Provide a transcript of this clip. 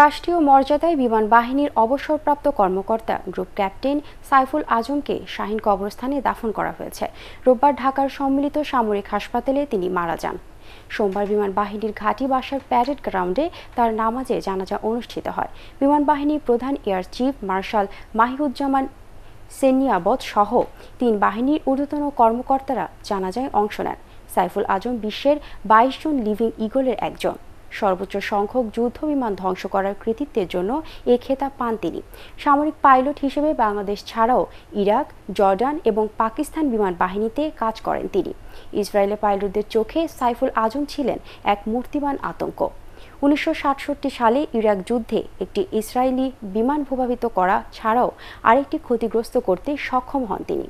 রাষ্ট্রীয় মর্যাদায় বিমান বাহিনীর অবসরপ্রাপ্ত কর্মকর্তা গ্রুপ ক্যাপ্টেন সাইফুল আজমকে শাহীন কবরস্থানে দাফন করা হয়েছে রোববার ঢাকার সম্মিলিত সামরিক হাসপাতালে তিনি মারা যান সোমবার বিমান বাহিনীর ঘাঁটি বাসার প্যারেড গ্রাউন্ডে তার নামাজে জানাজা অনুষ্ঠিত হয় বিমান বাহিনীর প্রধান এয়ার চিফ মার্শাল মাহিউজ্জামান সেনিয়াবত সহ তিন বাহিনীর ঊর্ধ্বতন কর্মকর্তারা জানাজায় অংশ নেন সাইফুল আজম বিশ্বের বাইশ জন লিভিং ইগলের একজন সর্বোচ্চ সংখ্যক যুদ্ধ বিমান ধ্বংস করার কৃতিত্বের জন্য এ খেতাব পান তিনি সামরিক পাইলট হিসেবে বাংলাদেশ ছাড়াও ইরাক জর্ডান এবং পাকিস্তান বিমান বাহিনীতে কাজ করেন তিনি ইসরায়েলের পাইলটদের চোখে সাইফুল আজম ছিলেন এক মূর্তিমান আতঙ্ক উনিশশো সালে ইরাক যুদ্ধে একটি ইসরায়েলি বিমান প্রভাবিত করা ছাড়াও আরেকটি ক্ষতিগ্রস্ত করতে সক্ষম হন তিনি